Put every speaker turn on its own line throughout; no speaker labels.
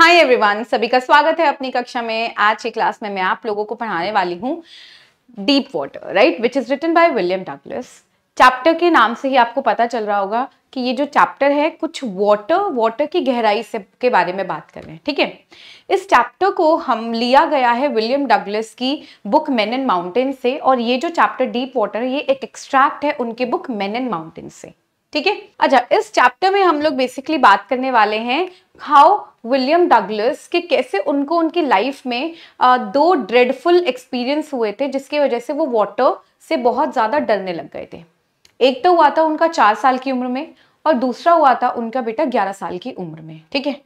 Hi everyone सभी का स्वागत है अपनी कक्षा में आज की क्लास में मैं आप लोगों को पढ़ाने वाली हूँ deep water right which is written by William Douglas chapter के नाम से ही आपको पता चल रहा होगा कि ये जो चैप्टर है कुछ वाटर वाटर की गहराई से के बारे में बात कर रहे हैं ठीक है इस चैप्टर को हम लिया गया है विलियम डगलस की बुक मैन एंड माउंटेन से और ये जो चैप्टर डीप वाटर ये एक एक्सट्रैक्ट है उनके बुक मैन एंड माउंटेन से ठीक है अच्छा इस चैप्टर में हम लोग बेसिकली बात करने वाले हैं हाउ विलियम डगलस के कैसे उनको उनकी लाइफ में आ, दो ड्रेडफुल एक्सपीरियंस हुए थे जिसकी वजह से वो वाटर से बहुत ज़्यादा डरने लग गए थे एक तो हुआ था उनका चार साल की उम्र में और दूसरा हुआ था उनका बेटा ग्यारह साल की उम्र में ठीक है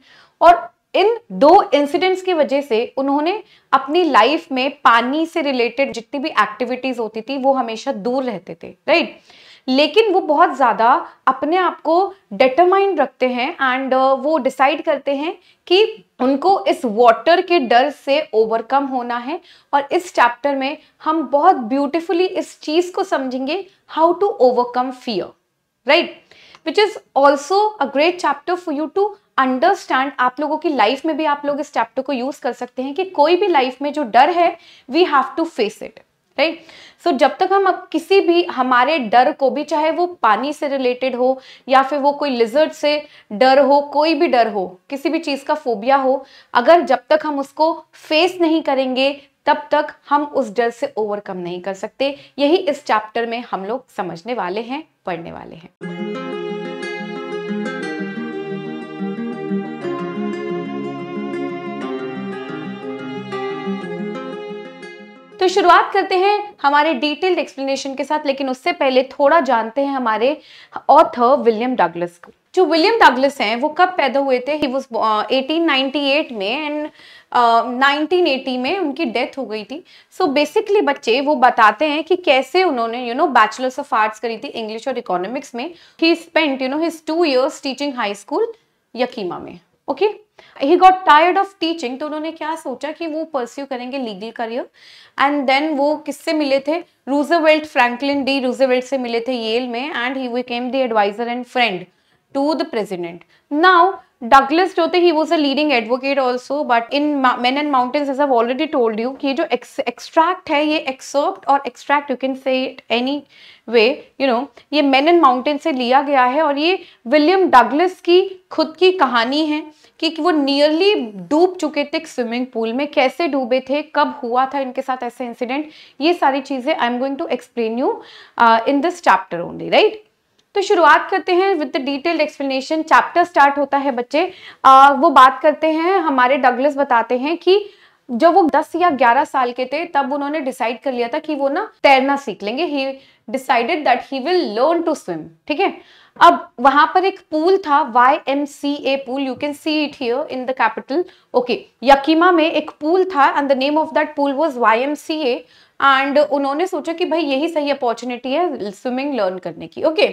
और इन दो इंसिडेंट्स की वजह से उन्होंने अपनी लाइफ में पानी से रिलेटेड जितनी भी एक्टिविटीज होती थी वो हमेशा दूर रहते थे राइट right? लेकिन वो बहुत ज़्यादा अपने आप को डिटरमाइंड रखते हैं एंड uh, वो डिसाइड करते हैं कि उनको इस वाटर के डर से ओवरकम होना है और इस चैप्टर में हम बहुत ब्यूटिफुली इस चीज़ को समझेंगे how to overcome fear right which is also a great chapter for you to understand आप लोगों की लाइफ में भी आप लोग इस चैप्टर को यूज़ कर सकते हैं कि कोई भी लाइफ में जो डर है we have to face it right so so, जब तक हम किसी भी हमारे डर को भी चाहे वो पानी से रिलेटेड हो या फिर वो कोई लिजर्ड से डर हो कोई भी डर हो किसी भी चीज़ का फोबिया हो अगर जब तक हम उसको फेस नहीं करेंगे तब तक हम उस डर से ओवरकम नहीं कर सकते यही इस चैप्टर में हम लोग समझने वाले हैं पढ़ने वाले हैं तो शुरुआत करते हैं हमारे डिटेल्ड एक्सप्लेनेशन के साथ लेकिन उससे पहले थोड़ा जानते हैं हमारे ऑथर विलियम डागलस को जो विलियम डागलस हैं वो कब पैदा हुए थे ही वॉज एटीन में एंड नाइनटीन एटी में उनकी डेथ हो गई थी सो so बेसिकली बच्चे वो बताते हैं कि कैसे उन्होंने you know bachelors of arts करी थी इंग्लिश और इकोनॉमिक्स में he spent you know his two years teaching high school Yakima में okay okay? He got tired of teaching तो उन्होंने क्या सोचा कि वो परस्यू करेंगे लीगल करियर एंड देन वो किससे मिले थे रूजरवेल्ट फ्रैंकलिन डी रूजरवेल्ट से मिले थे येल में and he came the advisor and friend to the president now Douglas जो थे he was a leading advocate also but in man and mountains as I already told you कि जो extract है ये एक्सर्प्ट और extract you can say it anyway you know ये man and mountain से लिया गया है और ये विलियम डगलिस की खुद की कहानी है कि वो नियरली डूब चुके थे स्विमिंग पूल में कैसे डूबे थे कब हुआ था इनके साथ ऐसे इंसिडेंट ये सारी चीज़ें I am going to explain you in this chapter only right तो शुरुआत करते हैं with detailed explanation chapter start होता है बच्चे आ, वो बात करते हैं हमारे डगलस बताते हैं कि जब वो 10 या 11 साल के थे तब उन्होंने डिसाइड कर लिया था कि वो ना तैरना सीख लेंगे he decided that he will learn to swim ठीक है अब वहां पर एक पूल था Y M C A pool you can see it here in the capital okay Yakima में एक पूल था and the name of that pool was Y M C A and उन्होंने सोचा कि भाई यही सही अपॉर्चुनिटी है स्विमिंग लर्न करने की ओके okay.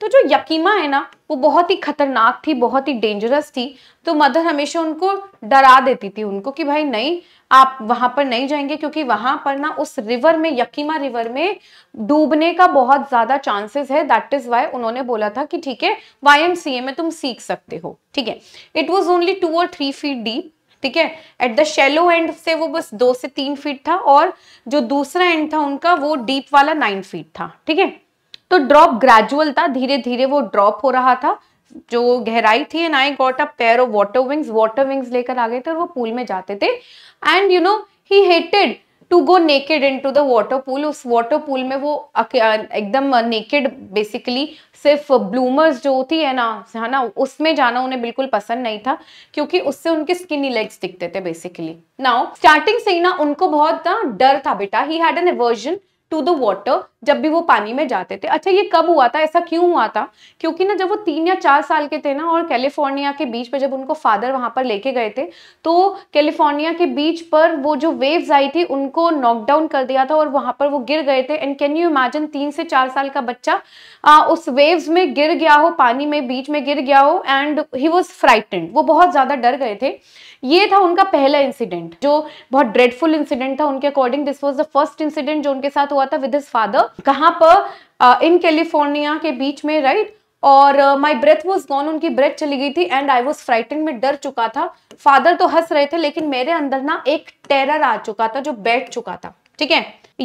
तो जो यकीमा है ना वो बहुत ही खतरनाक थी बहुत ही डेंजरस थी तो मदर हमेशा उनको डरा देती थी उनको कि भाई नहीं आप वहां पर नहीं जाएंगे क्योंकि वहां पर ना उस रिवर में यकीमा रिवर में डूबने का बहुत ज्यादा चांसेस है दैट इज वाई उन्होंने बोला था कि ठीक है वाई में तुम सीख सकते हो ठीक है इट वॉज ओनली टू और थ्री फीट डीप ठीक है एट द शेलो एंड से वो बस दो से तीन फीट था और जो दूसरा एंड था उनका वो डीप वाला नाइन फीट था ठीक है तो ड्रॉप ग्रेजुअल था धीरे धीरे वो ड्रॉप हो रहा था जो गहराई थी and I got a pair of water wings water wings लेकर आ गए थे और वो पूल में जाते थे and you know he hated to go naked in to the water pool उस वॉटर पूल में वो एकदम नेकेड बेसिकली सिर्फ ब्लूमर्स जो होती है ना है ना उसमें जाना उन्हें बिल्कुल पसंद नहीं था क्योंकि उससे उनके स्किनी लेग्स दिखते थे बेसिकली नाउ स्टार्टिंग से ही ना उनको बहुत ना डर था बेटा he had an aversion to the water जब भी वो पानी में जाते थे अच्छा ये कब हुआ था ऐसा क्यों हुआ था क्योंकि ना जब वो तीन या चार साल के थे ना और कैलिफोर्निया के बीच पर जब उनको फादर वहां पर लेके गए थे तो कैलिफोर्निया के बीच पर वो जो वेव्स आई थी उनको नॉकडाउन कर दिया था और वहां पर वो गिर गए थे एंड कैन यू इमेजिन तीन से चार साल का बच्चा आ, उस वेव्स में गिर गया हो पानी में बीच में गिर गया हो एंड ही वॉज फ्राइटेंड वो बहुत ज़्यादा डर गए थे ये था उनका पहला इंसिडेंट जो बहुत ड्रेडफुल इंसिडेंट था उनके according this was the first incident जो उनके साथ हुआ हुआ था विद हिज फादर कहाँ पर इन कैलिफोर्निया के बीच में राइट right? और माई ब्रेथ वॉज गॉन उनकी ब्रेथ चली गई थी एंड आई वॉज फ्राइटन में डर चुका था फादर तो हंस रहे थे लेकिन मेरे अंदर ना एक टेरर आ चुका था जो बैठ चुका था ठीक है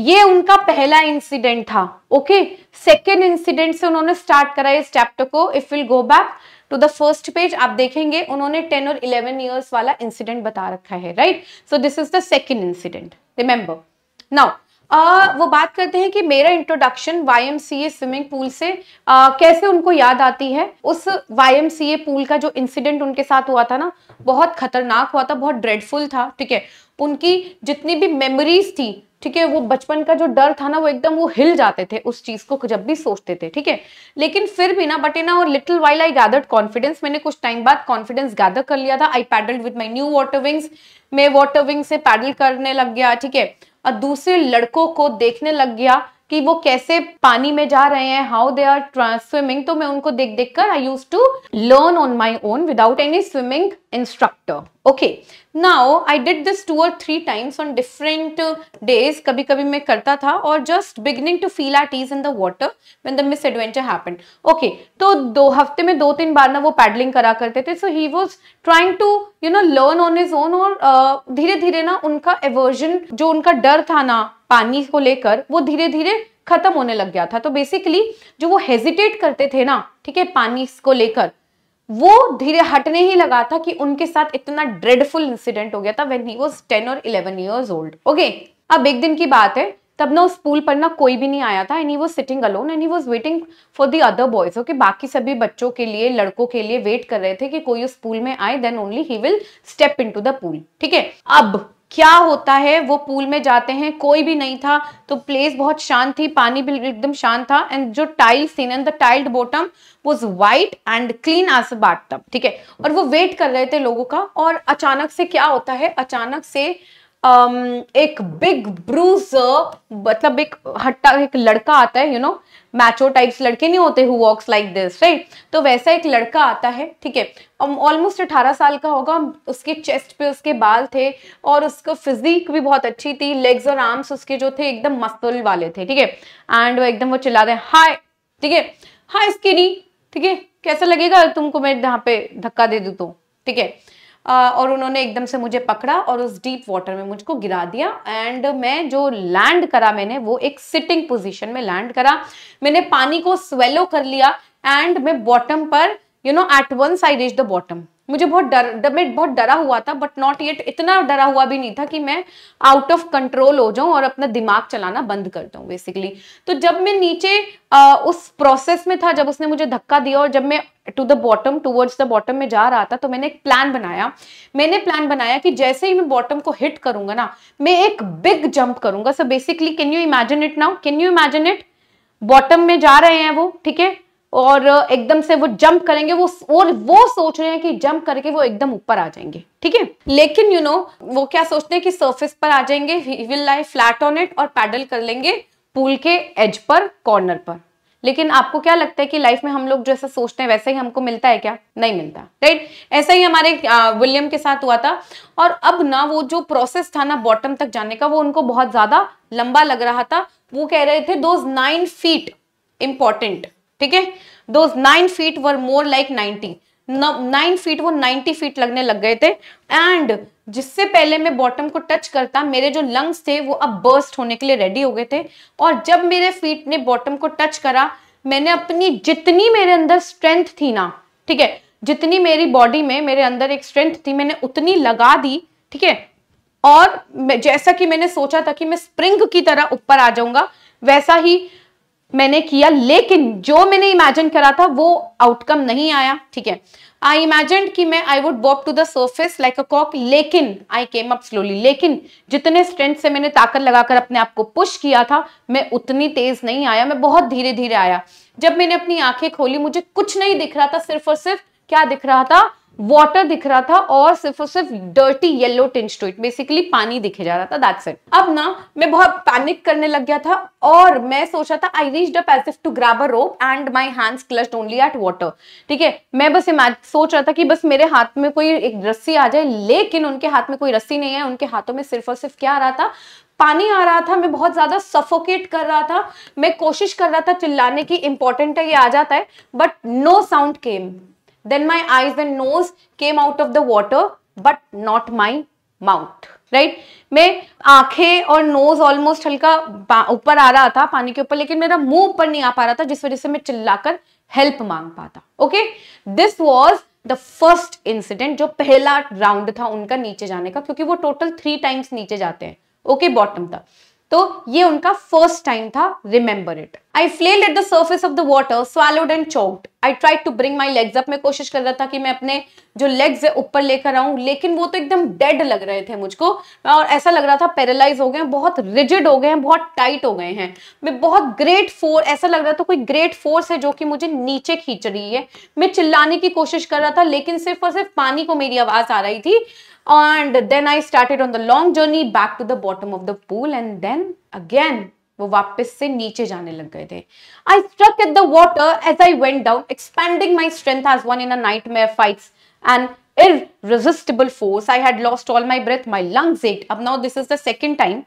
ये उनका पहला इंसिडेंट था ओके सेकेंड इंसिडेंट से उन्होंने स्टार्ट करा इस चैप्टर को if will go back to the first page आप देखेंगे उन्होंने टेन और इलेवन ईयर्स वाला इंसिडेंट बता रखा है right so this is the second incident remember now ah, वो बात करते हैं कि मेरा इंट्रोडक्शन वाई स्विमिंग पूल से आ, कैसे उनको याद आती है उस वाई पूल का जो इंसिडेंट उनके साथ हुआ था ना बहुत खतरनाक हुआ था बहुत ड्रेडफुल था ठीक है उनकी जितनी भी मेमोरीज थी ठीक है वो बचपन का जो डर था ना वो एकदम वो हिल जाते थे उस चीज को जब भी सोचते थे ठीक है लेकिन फिर भी ना बट इन और little while I gathered confidence मैंने कुछ टाइम बाद कॉन्फिडेंस गैदर कर लिया था I paddle with my new water wings मैं वाटर विंग से पैडल करने लग गया ठीक है और दूसरे लड़कों को देखने लग गया कि वो कैसे पानी में जा रहे हैं हाउ दे आर स्विमिंग तो मैं उनको देख देख कर I use to learn on my own without any swimming instructor okay now i did this two or three times on different days kabhi kabhi main karta tha or just beginning to feel at ease in the water when the misadventure happened okay to do hafte mein do teen baar na wo paddling kara karte the so he was trying to you know learn on his own और धीरे धीरे ना उनका aversion जो उनका डर था ना पानी को लेकर वो धीरे धीरे खत्म होने लग गया था तो बेसिकली जो वो हेजिटेट करते थे ना ठीक है पानी को लेकर वो धीरे हटने ही लगा था कि उनके साथ इतना ड्रेडफुल इंसिडेंट हो गया था वेन ही वॉज टेन और इलेवन ईयर्स ओल्ड ओके अब एक दिन की बात है तब ना उस पूल पर ना कोई भी नहीं आया था and he was sitting alone and he was waiting for the other boys okay बाकी सभी बच्चों के लिए लड़कों के लिए वेट कर रहे थे कि कोई उस पूल में आए then only he will step in to the pool ठीक है अब क्या होता है वो पूल में जाते हैं कोई भी नहीं था तो प्लेस बहुत शांत थी पानी भी एकदम शांत था एंड जो टाइल्स थी and the tiled bottom was white and clean but तब ठीक है और वो वेट कर रहे थे लोगों का और अचानक से क्या होता है अचानक से Um, एक बिग ब्रूज मतलब एक हट्टा एक लड़का आता है यू नो मैचो टाइप्स लड़के नहीं होते who walks like this right तो वैसा एक लड़का आता है ठीक है ऑलमोस्ट um, अठारह साल का होगा उसके चेस्ट पे उसके बाल थे और उसका फिजिक भी बहुत अच्छी थी लेग्स और आर्म्स उसके जो थे एकदम मस्तुल वाले थे ठीक है एंड वो एकदम वो चिल्ला रहे हाय ठीक है हाय स्किनी ठीक है कैसा लगेगा तुमको मैं यहाँ पे धक्का दे दू तो ठीक है और उन्होंने एकदम से मुझे पकड़ा और उस डीप वाटर में मुझको गिरा दिया एंड मैं जो लैंड करा मैंने वो एक सिटिंग पोजिशन में लैंड करा मैंने पानी को स्वेलो कर लिया एंड मैं बॉटम पर you know at once I reach the bottom मुझे बहुत डर मैं बहुत डरा हुआ था बट नॉट येट इतना डरा हुआ भी नहीं था कि मैं आउट ऑफ कंट्रोल हो जाऊं और अपना दिमाग चलाना बंद कर दूं बेसिकली तो जब मैं नीचे आ, उस प्रोसेस में था जब उसने मुझे धक्का दिया और जब मैं to the bottom towards the bottom में जा रहा था तो मैंने एक प्लान बनाया मैंने प्लान बनाया कि जैसे ही मैं बॉटम को हिट करूंगा ना मैं एक बिग जंप करूंगा so basically can you imagine it now can you imagine it bottom में जा रहे हैं वो ठीक है और एकदम से वो जंप करेंगे वो और वो सोच रहे हैं कि जंप करके वो एकदम ऊपर आ जाएंगे ठीक है लेकिन यू you नो know, वो क्या सोचते हैं कि सरफेस पर आ जाएंगे will lie flat on it और पैडल कर लेंगे पूल के एज पर कॉर्नर पर लेकिन आपको क्या लगता है कि लाइफ में हम लोग जैसा सोचते हैं वैसे ही हमको मिलता है क्या नहीं मिलता राइट ऐसा ही हमारे विलियम के साथ हुआ था और अब ना वो जो प्रोसेस था ना बॉटम तक जाने का वो उनको बहुत ज्यादा लंबा लग रहा था वो कह रहे थे दोज नाइन फीट इंपॉर्टेंट ठीक है दो nine feet were more like ninety nine feet वो नाइनटी फीट लगने लग गए थे एंड जिससे पहले मैं बॉटम को टच करता मेरे जो लंग्स थे वो अब बर्स्ट होने के लिए रेडी हो गए थे और जब मेरे फीट ने बॉटम को टच करा मैंने अपनी जितनी मेरे अंदर स्ट्रेंथ थी ना ठीक है जितनी मेरी बॉडी में मेरे अंदर एक स्ट्रेंथ थी मैंने उतनी लगा दी ठीक है और जैसा कि मैंने सोचा था कि मैं स्प्रिंग की तरह ऊपर आ जाऊंगा वैसा ही मैंने किया लेकिन जो मैंने इमेजिन करा था वो आउटकम नहीं आया ठीक है आई इमेजिन कि मैं I would walk to the surface like a कॉक लेकिन आई केम अप स्लोली लेकिन जितने स्ट्रेंथ से मैंने ताकत लगाकर अपने आप को पुश किया था मैं उतनी तेज नहीं आया मैं बहुत धीरे धीरे आया जब मैंने अपनी आंखें खोली मुझे कुछ नहीं दिख रहा था सिर्फ और सिर्फ क्या दिख रहा था वाटर दिख रहा था और सिर्फ और सिर्फ dirty yellow tinge to it basically पानी दिखे जा रहा था दैट्स इट अब ना मैं बहुत पैनिक करने लग गया था और मैं सोचा था I reach to grab a rope and my hands clutched only at water ठीक है मैं बस सोच रहा था कि बस मेरे हाथ में कोई एक रस्सी आ जाए लेकिन उनके हाथ में कोई रस्सी नहीं है उनके हाथों में सिर्फ और सिर्फ क्या आ रहा था पानी आ रहा था मैं बहुत ज़्यादा सफोकेट कर रहा था मैं कोशिश कर रहा था चिल्लाने की इंपॉर्टेंट है ये आ जाता है but no sound came then my eyes and nose came out of the water but not my mouth right right? मैं आंखें और नोज ऑलमोस्ट हल्का ऊपर आ रहा था पानी के ऊपर लेकिन मेरा मुंह ऊपर नहीं आ पा रहा था जिस वजह से मैं चिल्लाकर हेल्प मांग पाता okay this was the first incident जो पहला राउंड था उनका नीचे जाने का क्योंकि वो टोटल थ्री टाइम्स नीचे जाते हैं ओके okay, बॉटम तक तो ये उनका फर्स्ट टाइम था remember it I flailed at the surface of the water swallowed and choked I try to bring my legs up मैं कोशिश कर रहा था कि मैं अपने जो लेग्स है ऊपर लेकर आऊं लेकिन वो तो एकदम डेड लग रहे थे मुझको और ऐसा लग रहा था पैरालाइज हो गए हैं बहुत रिजिड हो गए हैं बहुत टाइट हो गए हैं मैं बहुत ग्रेट फोर्स ऐसा लग रहा था कोई ग्रेट फोर्स है जो कि मुझे नीचे खींच रही है मैं चिल्लाने की कोशिश कर रहा था लेकिन सिर्फ और सिर्फ पानी को मेरी आवाज आ रही थी And then I started on the long journey back to the bottom of the pool and then again वो वापस से नीचे जाने लग गए थे I struck at the water as I went down expending my strength as one in a nightmare fights irresistible force. I had lost all my breath. My lungs ached. Ab now this is the second time.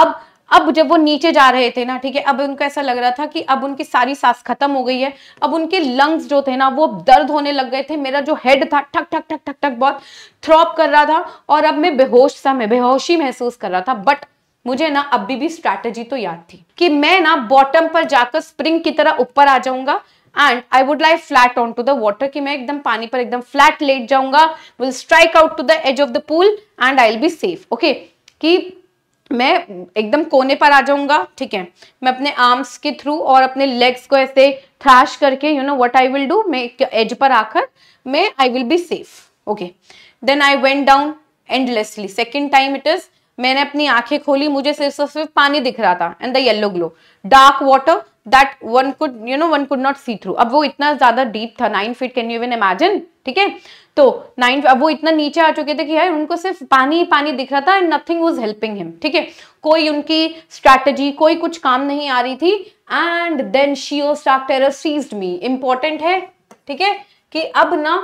Ab अब जब वो नीचे जा रहे थे ना ठीक है अब उनको ऐसा लग रहा था कि अब उनकी सारी सांस खत्म हो गई है अब उनके लंग्स जो थे ना वो दर्द होने लग गए थे मेरा जो हेड था ठक ठक ठक ठक ठक बहुत थ्रॉप कर रहा था और अब मैं बेहोश सा मैं बेहोशी महसूस कर रहा था बट मुझे ना अभी भी स्ट्रैटेजी तो याद थी कि मैं ना बॉटम पर जाकर स्प्रिंग की तरह ऊपर आ जाऊंगा and I would like flat on to the water की मैं एकदम पानी पर एकदम फ्लैट लेट जाऊंगा will strike out to the as of the pool and I will be safe okay कि मैं एकदम कोने पर आ जाऊंगा ठीक है मैं अपने आर्म्स के थ्रू और अपने लेग्स को ऐसे थ्रैश करके you know what I will do मैं एज पर आकर मैं I will be safe okay then I went down endlessly second time it is मैंने अपनी आंखें खोली मुझे सिर्फ और सिर्फ पानी दिख रहा था and the yellow glow dark water that one could you know one could not see through अब वो इतना ज्यादा डीप था nine feet can you even imagine ठीक है तो नाइन अब वो इतना नीचे आ चुके थे कि यार उनको सिर्फ पानी पानी दिख रहा था and nothing was helping him ठीक है कोई उनकी स्ट्रैटेजी कोई कुछ काम नहीं आ रही थी and then sheer stark terror seized me important है ठीक है कि अब ना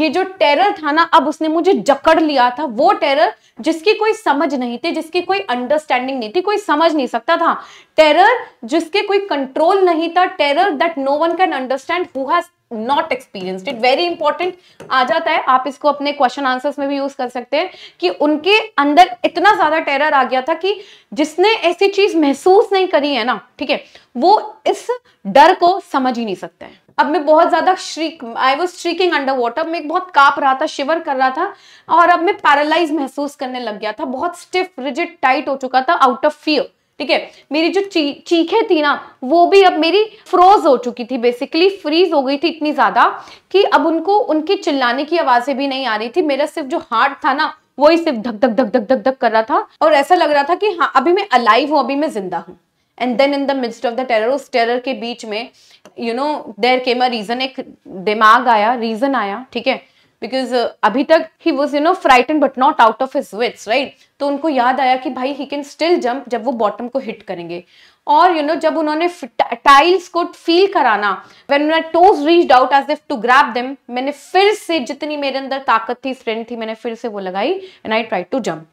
ये जो टेरर था ना अब उसने मुझे जकड़ लिया था वो टेरर जिसकी कोई समझ नहीं थी जिसकी कोई अंडरस्टैंडिंग नहीं थी कोई समझ नहीं सकता था टेरर जिसके कोई कंट्रोल नहीं था terror that no one can understand who has not experienced it very important आ जाता है आप इसको अपने क्वेश्चन आंसर्स में भी यूज कर सकते हैं कि उनके अंदर इतना ज्यादा टेरर आ गया था कि जिसने ऐसी चीज महसूस नहीं करी है ना ठीक है वो इस डर को समझ ही नहीं सकते हैं अब मैं बहुत ज्यादा shriek I was shrieking under water मैं बहुत काप रहा था शिवर कर रहा था और अब मैं पैरालाइज महसूस करने लग गया था बहुत स्टिफ रिजिड टाइट हो चुका था आउट ऑफ फियर ठीक है मेरी जो ची, चीखे थी ना वो भी अब मेरी फ्रोज हो चुकी थी बेसिकली फ्रीज हो गई थी इतनी ज़्यादा कि अब उनको उनकी चिल्लाने की आवाज़ें भी नहीं आ रही थी मेरा सिर्फ जो हार्ट था ना वही सिर्फ धक धक धक धक धक धक कर रहा था और ऐसा लग रहा था कि हाँ अभी मैं अलाइव हूँ अभी मैं जिंदा हूँ and then in the mist of the terror उस टेरर के बीच में you know there came a reason एक दिमाग आया रीज़न आया ठीक है बिकॉज uh, अभी तक ही was you know frightened but not out of his wits right तो उनको याद आया कि भाई ही कैन स्टिल जंप जब वो बॉटम को हिट करेंगे और यू you नो know, जब उन्होंने टाइल्स को फील कराना वेन मैं टोज reach out as if to grasp them मैंने फिर से जितनी मेरे अंदर ताकत थी स्ट्रेंथ थी मैंने फिर से वो लगाई and I try to jump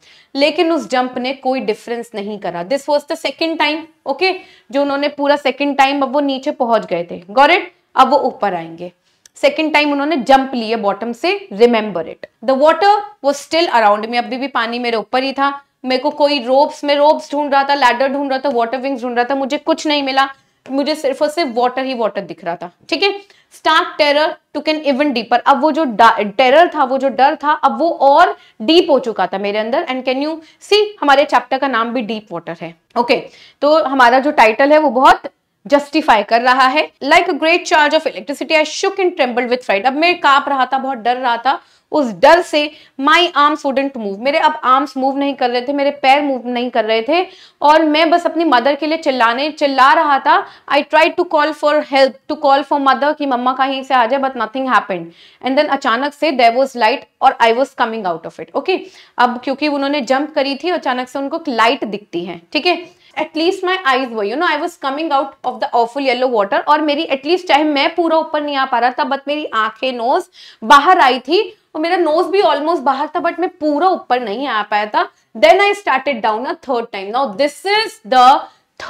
लेकिन उस जंप ने कोई डिफरेंस नहीं करा this was the second time okay जो उन्होंने पूरा सेकेंड टाइम अब वो नीचे पहुंच गए थे गौरेट अब वो ऊपर आएंगे सेकेंड टाइम उन्होंने जंप लिए बॉटम से रिमेंबर इट द वॉटर वो स्टिल अराउंड में अभी भी पानी मेरे ऊपर ही था मेरे को कोई रोब्स में रोब्स ढूंढ रहा था लैडर ढूंढ रहा था वॉटर विंग्स ढूंढ रहा था मुझे कुछ नहीं मिला मुझे सिर्फ और सिर्फ वॉटर ही वॉटर दिख रहा था ठीक है stark terror to can even deeper अब वो जो टेरर था वो जो डर था अब वो और डीप हो चुका था मेरे अंदर एंड कैन यू सी हमारे चैप्टर का नाम भी डीप वॉटर है ओके okay, तो हमारा जो टाइटल है वो बहुत जस्टिफाई कर रहा है like great charge of electricity I shook in trembled with fright अब मैं कांप रहा था बहुत डर रहा था उस डर से माई आर्म्स वुडेंट मूव मेरे अब आर्म्स मूव नहीं कर रहे थे मेरे पैर मूव नहीं कर रहे थे और मैं बस अपनी मदर के लिए चिल्लाने चिल्ला रहा था I try to call for help to call for mother कि मम्मा कहीं से आ जाए but nothing happened and then अचानक से देर वॉज लाइट और I was coming out of it okay अब क्योंकि उन्होंने जंप करी थी अचानक से उनको लाइट दिखती है ठीक है एटलीस्ट माई आईज वो you know I was coming out of the awful yellow water और मेरी एटलीस्ट चाहे मैं पूरा ऊपर नहीं आ पा रहा था बट मेरी आंखें नोज बाहर आई थी और मेरा नोज भी ऑलमोस्ट बाहर था बट मैं पूरा ऊपर नहीं आ पाया था then I started down a third time now this is the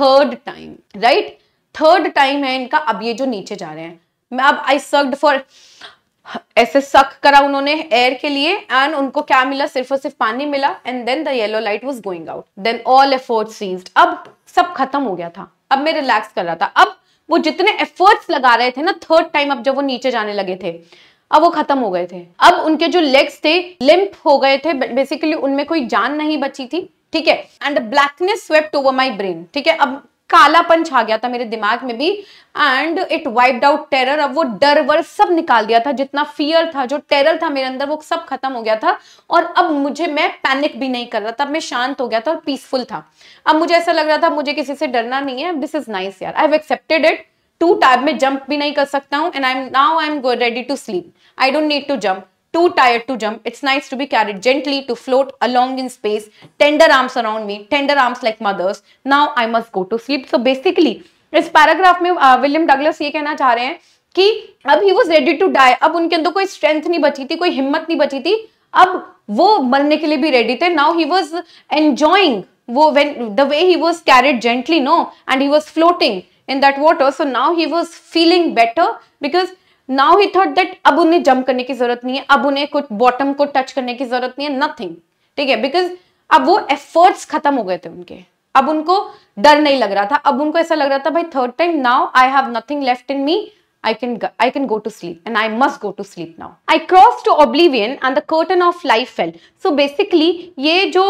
third time right third time है इनका अब ये जो नीचे जा रहे हैं मैं अब आई सर्ड फॉर ऐसे सक करा उन्होंने एयर के लिए एंड उनको क्या मिला सिर्फ और सिर्फ पानी मिला and then the yellow light was going out then all effort ceased अब सब खत्म हो गया था अब मैं रिलैक्स कर रहा था अब वो जितने एफर्ट्स लगा रहे थे ना थर्ड टाइम अब जब वो नीचे जाने लगे थे अब वो खत्म हो गए थे अब उनके जो लेग्स थे लिम्प हो गए थे बेसिकली उनमें कोई जान नहीं बची थी ठीक है and blackness swept over my brain ठीक है अब कालापन छा गया था मेरे दिमाग में भी and it wiped out terror अब वो डर वर सब निकाल दिया था जितना फियर था जो टेरर था मेरे अंदर वो सब खत्म हो गया था और अब मुझे मैं पैनिक भी नहीं कर रहा था अब मैं शांत हो गया था और पीसफुल था अब मुझे ऐसा लग रहा था मुझे किसी से डरना नहीं है दिस इज नाइस यार I have accepted it to type में जंप भी नहीं कर सकता हूँ and I am now I am ready to sleep I don't need to jump too tired to jump. It's nice to be carried gently, to float along in space, tender arms around me, tender arms like mothers. Now I must go to sleep. So basically, इस paragraph में William Douglas ये कहना चाह रहे हैं कि अब he was ready to die अब उनके अंदर कोई स्ट्रेंथ नहीं बची थी कोई हिम्मत नहीं बची थी अब वो मरने के लिए भी रेडी थे नाउ ही वॉज एंजॉइंग वो when the way he was carried gently no and he was floating in that water so now he was feeling better because now he thought that अब उन्हें jump करने की जरूरत नहीं है अब उन्हें कुछ बॉटम को टच करने की जरूरत नहीं है नथिंग ठीक है बिकॉज अब वो एफर्ट्स खत्म हो गए थे उनके अब उनको डर नहीं लग रहा था अब उनको ऐसा लग रहा था भाई third time now I have nothing left in me I can, I can go to sleep and I must go to sleep now. I crossed to oblivion and the curtain of life fell. So basically ये जो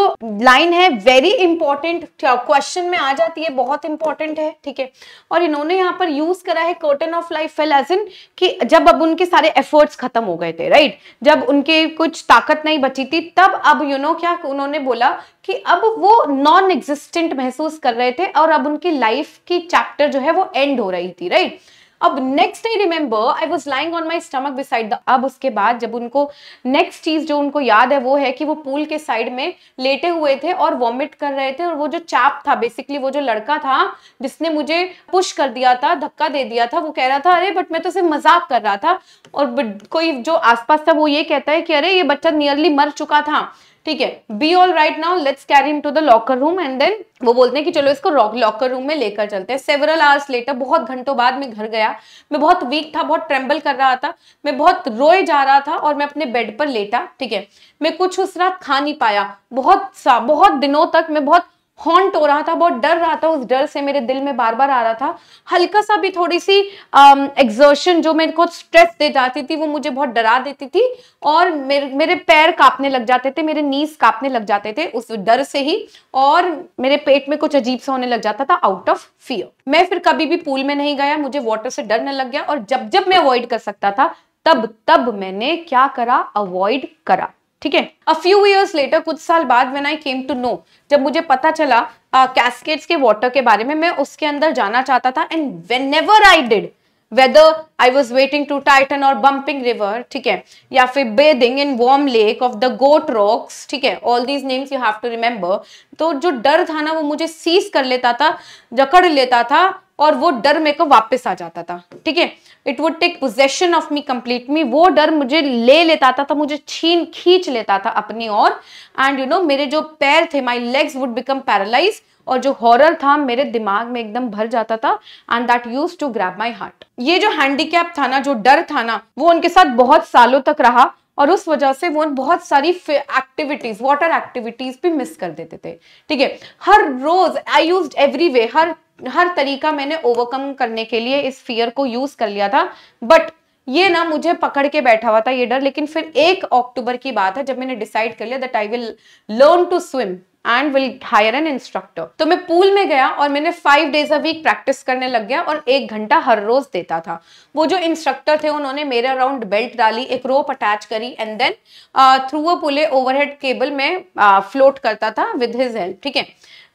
line है very important question में आ जाती है बहुत important है ठीक है और इन्होंने यहाँ पर use करा है curtain of life fell as in कि जब अब उनके सारे efforts खत्म हो गए थे right जब उनके कुछ ताकत नहीं बची थी तब अब you know, क्या उन्होंने बोला कि अब वो non-existent महसूस कर रहे थे और अब उनकी life की chapter जो है वो end हो रही थी right अब next I remember I was lying on my stomach beside the अब उसके बाद जब उनको नेक्स्ट चीज जो उनको याद है वो है कि वो पूल के साइड में लेटे हुए थे और वॉमिट कर रहे थे और वो जो चाप था बेसिकली वो जो लड़का था जिसने मुझे पुश कर दिया था धक्का दे दिया था वो कह रहा था अरे बट मैं तो सिर्फ मजाक कर रहा था और कोई जो आसपास था वो ये कहता है कि अरे ये बच्चा नियरली मर चुका था ठीक है be all right now let's carry in to the locker room and then वो बोलते हैं कि चलो इसको लॉकर रूम में लेकर चलते हैं सेवरल आवर्स लेटर बहुत घंटों बाद मैं घर गया मैं बहुत वीक था बहुत ट्रेम्बल कर रहा था मैं बहुत रोए जा रहा था और मैं अपने बेड पर लेटा ठीक है मैं कुछ उस रात खा नहीं पाया बहुत सा बहुत दिनों तक मैं बहुत हॉन्ट हो रहा था बहुत डर रहा था उस डर से मेरे दिल में बार बार आ रहा था हल्का सा भी थोड़ी सी एग्जर्शन जो मेरे को स्ट्रेस दे जाती थी वो मुझे बहुत डरा देती थी और मेरे मेरे पैर कांपने लग जाते थे मेरे नीस कांपने लग जाते थे उस डर से ही और मेरे पेट में कुछ अजीब सा होने लग जाता था आउट ऑफ फियर मैं फिर कभी भी पूल में नहीं गया मुझे वॉटर से डर न लग गया और जब जब मैं अवॉइड कर सकता था तब तब मैंने क्या करा अवॉइड करा ठीक है अ फ्यू ईयर्स लेटर कुछ साल बाद when I came to know जब मुझे पता चला कैस्केट्स uh, के वाटर के बारे में मैं उसके अंदर जाना चाहता था and whenever I did whether I was wading to Tieton और बंपिंग रिवर ठीक है या फिर bathing in Warm Lake of the Goat Rocks ठीक है all these names you have to remember तो जो डर था ना वो मुझे सीज कर लेता था जकड़ लेता था और वो डर मेरे को वापस आ जाता था ठीक है it would take possession of me completely वो डर मुझे ले लेता था था तो मुझे छीन खींच लेता था अपनी ओर एंड यू नो मेरे जो पैर थे my legs would become paralysed और जो हॉरर था मेरे दिमाग में एकदम भर जाता था and that used to grasp my heart ये जो हैंडीकैप था ना जो डर था ना वो उनके साथ बहुत सालों तक रहा और उस वजह से वो बहुत सारी एक्टिविटीज वाटर एक्टिविटीज भी मिस कर देते थे ठीक है हर रोज आई यूज एवरी वे हर हर तरीका मैंने ओवरकम करने के लिए इस फियर को यूज कर लिया था बट ये ना मुझे पकड़ के बैठा हुआ था ये डर लेकिन फिर एक अक्टूबर की बात है जब मैंने डिसाइड कर लिया that I will learn to swim and will hire an instructor तो मैं पूल में गया और मैंने five days a week practice करने लग गया और एक घंटा हर रोज देता था वो जो इंस्ट्रक्टर थे उन्होंने मेरे अराउंड बेल्ट डाली एक रोप अटैच करी and then through a pulley overhead cable में फ्लोट करता था विद हिज हेल्प ठीक है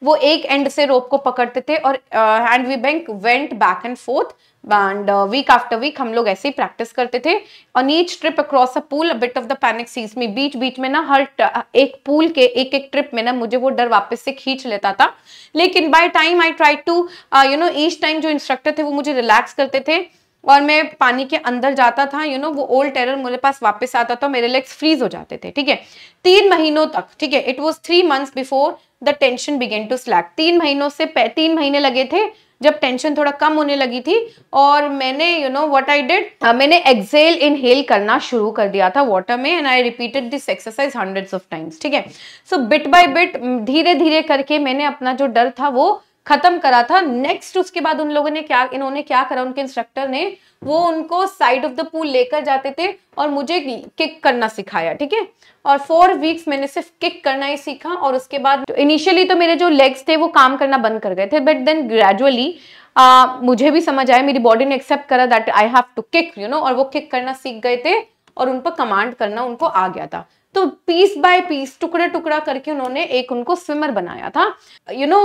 वो एक एंड से रोप को पकड़ते थे और hand we bank went back and forth and week after week हम लोग ऐसे ही प्रैक्टिस करते थे on each trip across a pool bit of the panic ceased में बीच बीच में ना हर uh, एक पूल के एक एक ट्रिप में ना मुझे वो डर वापस से खींच लेता था लेकिन by time I try to you know each time जो इंस्ट्रक्टर थे वो मुझे रिलैक्स करते थे और मैं पानी के अंदर जाता था यू you नो know, वो ओल्ड टेरर मेरे पास वापस आता था मेरे लेग्स फ्रीज हो जाते थे ठीक है तीन महीनों तक ठीक है it was three months before the tension began to slack तीन महीनों से तीन महीने लगे थे जब टेंशन थोड़ा कम होने लगी थी और मैंने you know what I did मैंने एक्सेल इनहेल करना शुरू कर दिया था वाटर में and I repeated this exercise hundreds of times ठीक है सो बिट बाय बिट धीरे धीरे करके मैंने अपना जो डर था वो खत्म करा था नेक्स्ट उसके बाद उन लोगों ने क्या इन्होंने क्या करा उनके इंस्ट्रक्टर ने वो उनको साइड ऑफ द पूल लेकर जाते थे और मुझे किक करना सिखाया ठीक है और फोर वीक्स मैंने सिर्फ किक करना ही सीखा और उसके बाद इनिशियली तो मेरे जो लेग्स थे वो काम करना बंद कर गए थे बट देन ग्रेजुअली मुझे भी समझ आया मेरी बॉडी ने एक्सेप्ट करा that I have to kick you know और वो किक करना सीख गए थे और उन पर कमांड करना उनको आ गया था तो पीस बाय पीस टुकड़ा टुकड़ा करके उन्होंने एक उनको स्विमर बनाया था you know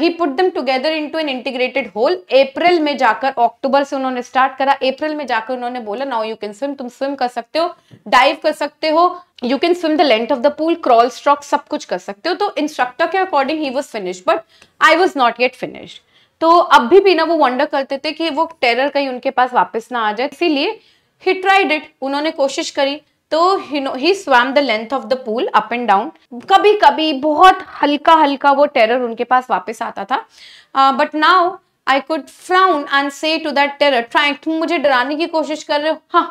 he put them together into an integrated whole अप्रैल में जाकर अक्टूबर से उन्होंने स्टार्ट करा अप्रैल में जाकर उन्होंने बोला नाउ यू कैन स्विम तुम स्विम कर सकते हो डाइव कर सकते हो you can swim the length of the pool crawl stroke सब कुछ कर सकते हो तो इंस्ट्रक्टर के according he was finish but I was not get finished तो अब भी ना वो वंडर करते थे कि वो टेरर कहीं उनके पास वापस ना आ जाए इसीलिए ही ट्राइड इट उन्होंने कोशिश करी तो he swam the length of the pool up and down कभी कभी बहुत हल्का हल्का वो टेरर उनके पास वापस आता था but now I could frown and say to that terror trying तुम मुझे डराने की कोशिश कर रहे हो हाँ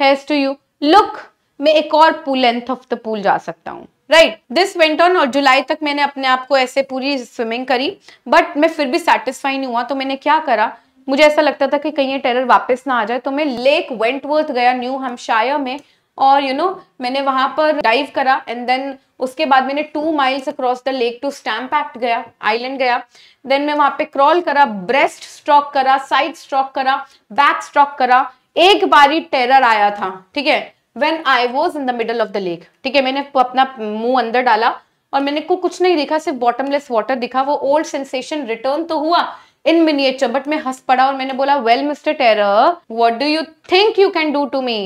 हैज टू यू लुक मैं एक और pool length of the pool जा सकता हूँ राइट दिस वेंट ऑन और जुलाई तक मैंने अपने आप को ऐसे पूरी स्विमिंग करी बट मैं फिर भी सेटिस्फाई नहीं हुआ तो मैंने क्या करा मुझे ऐसा लगता था कि कहीं ये टेरर वापस ना आ जाए तो मैं लेक वेंटवर्थ गया न्यू हमशायर में और यू you नो know, मैंने वहां पर डाइव करा एंड देन उसके बाद मैंने two miles across the lake to Stamp Act गया आइलैंड गया देन मैं वहां पे क्रॉल करा ब्रेस्ट स्ट्रॉक करा साइड स्ट्रॉक करा बैक स्ट्रॉक करा एक बारी टेरर आया था ठीक है when I was in the middle of the lake ठीक है मैंने अपना मुंह अंदर डाला और मैंने को कुछ नहीं दिखा सिर्फ बॉटमलेस वाटर दिखा वो ओल्ड सेंसेशन रिटर्न तो हुआ इन मिनिएचर बट मैं हंस पड़ा और मैंने बोला well mister terror what do you think you can do to me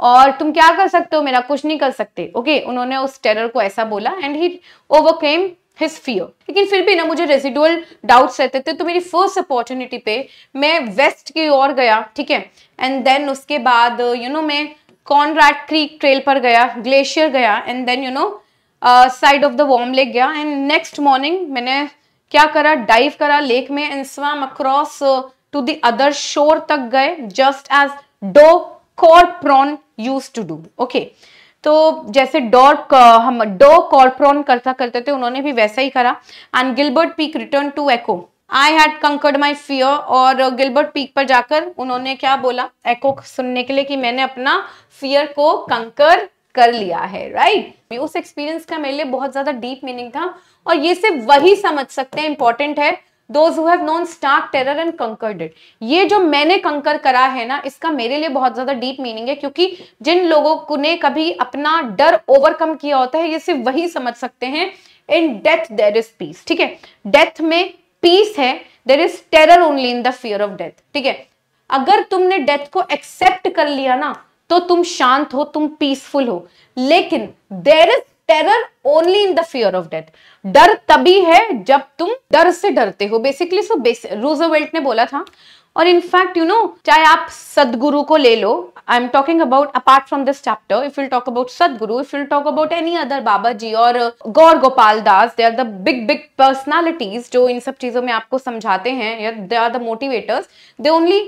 और तुम क्या कर सकते हो मेरा कुछ नहीं कर सकते ओके okay, उन्होंने उस टेरर को ऐसा बोला and he overcame his fear लेकिन फिर भी ना मुझे रेजिडुअल डाउट्स रहते थे तो मेरी फर्स्ट अपॉर्चुनिटी पे मैं वेस्ट की ओर गया ठीक है एंड देन उसके बाद यू you नो know, मैं कॉनराट क्रीक ट्रेल पर गया ग्लेशियर गया and then you know side of the Warm Lake गया एंड नेक्स्ट मॉर्निंग मैंने क्या करा डाइव करा लेक में एंड स्वाम across to the other shore तक गए just as Doug Corpron used to do okay तो जैसे डॉक हम डो कॉर्प्रॉन करता करते थे उन्होंने भी वैसा ही करा and Gilbert Peak return to echo I had conquered my fear और गिलबर्ट पीक पर जाकर उन्होंने क्या बोला एको सुनने के लिए कि मैंने अपना फियर को कंकर कर लिया है राइट right? उस एक्सपीरियंस का मेरे लिए बहुत ज्यादा डीप मीनिंग था और ये सिर्फ वही समझ सकते हैं इंपॉर्टेंट है those have known stark terror and conquered it ये जो मैंने कंकर करा है ना इसका मेरे लिए बहुत ज्यादा डीप मीनिंग है क्योंकि जिन लोगों ने कभी अपना डर ओवरकम किया होता है ये सिर्फ वही समझ सकते हैं in death there is peace ठीक है डेथ में पीस है there is terror only in the fear of death ठीक है अगर तुमने डेथ को एक्सेप्ट कर लिया ना तो तुम शांत हो तुम पीसफुल हो लेकिन there is terror only in the fear of death डर तभी है जब तुम डर से डरते हो बेसिकली सो रूजोवेल्ट ने बोला था और इनफैक्ट यू नो चाहे आप सदगुरु को ले लो I am talking about apart from this chapter if will talk about Sadhguru if will talk about any other baba ji और Gaur Gopal Das they are the big big personalities जो इन सब चीजों में आपको समझाते हैं they are the motivators they only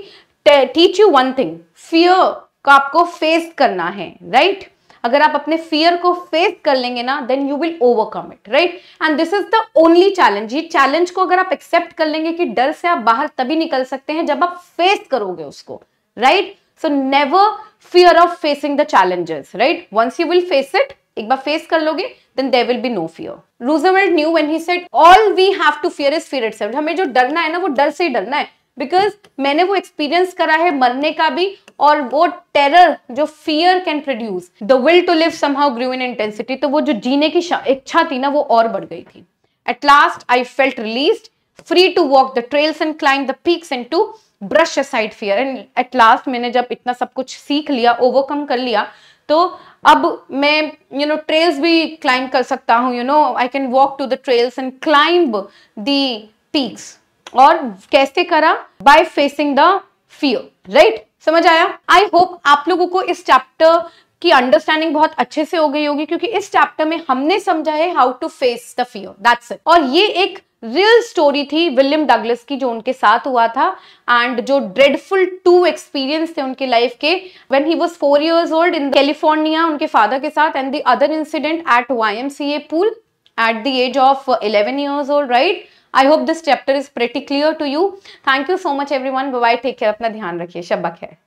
teach you one thing fear को आपको फेस करना है राइट right? अगर आप अपने फियर को फेस कर लेंगे ना then you will overcome it right and this is the only challenge ये चैलेंज को अगर आप एक्सेप्ट कर लेंगे कि डर से आप बाहर तभी निकल सकते हैं जब आप फेस करोगे उसको right so never fear of facing the challenges right once you will face it एक बार फेस कर लोगे then there will be no fear Roosevelt knew when he said all we have to fear is fear it हमें जो डरना है ना वो डर से ही डरना है बिकॉज मैंने वो एक्सपीरियंस करा है मरने का भी और वो टेरर जो fear can produce the will to live somehow grew in intensity तो वो जो जीने की इच्छा थी ना वो और बढ़ गई थी at last I felt released free to walk the trails and climb the peaks and to brush aside fear and at last मैंने जब इतना सब कुछ सीख लिया ओवरकम कर लिया तो अब मैं यू नो ट्रेल्स भी क्लाइंब कर सकता हूँ you know I can walk to the trails and climb the peaks और कैसे करा by facing the fear right समझ आया आई होप आप लोगों को इस चैप्टर की अंडरस्टैंडिंग बहुत अच्छे से हो गई होगी क्योंकि इस चैप्टर में हमने समझा है how to face the fear that's it और ये एक रियल स्टोरी थी विलियम डगलस की जो उनके साथ हुआ था एंड जो ड्रेडफुल टू एक्सपीरियंस थे उनके लाइफ के when he was four years old in California उनके फादर के साथ and the other incident at Y pool at the as of eleven years old right I hope this chapter is pretty clear to you. Thank you so much everyone. Bye-bye. Take care. अपना ध्यान रखिए. शब्बक है.